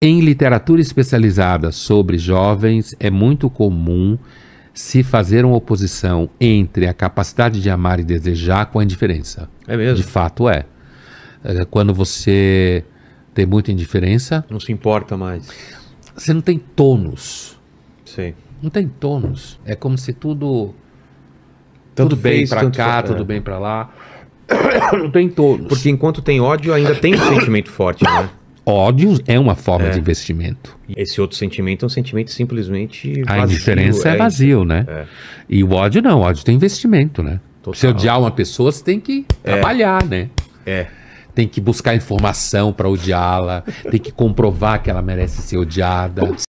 Em literatura especializada sobre jovens, é muito comum se fazer uma oposição entre a capacidade de amar e desejar com a indiferença. É mesmo? De fato é. é quando você tem muita indiferença. Não se importa mais. Você não tem tônus. Sim. Não tem tônus. É como se tudo. Tanto tudo bem para cá, tudo é. bem para lá. não tem tônus. Porque enquanto tem ódio, ainda tem um sentimento forte, né? ódio é uma forma é. de investimento. Esse outro sentimento é um sentimento simplesmente vazio. A indiferença é, é vazio, né? É. E o ódio não, o ódio tem investimento, né? Total. Se odiar uma pessoa, você tem que é. trabalhar, né? É. Tem que buscar informação para odiá-la, tem que comprovar que ela merece ser odiada. Como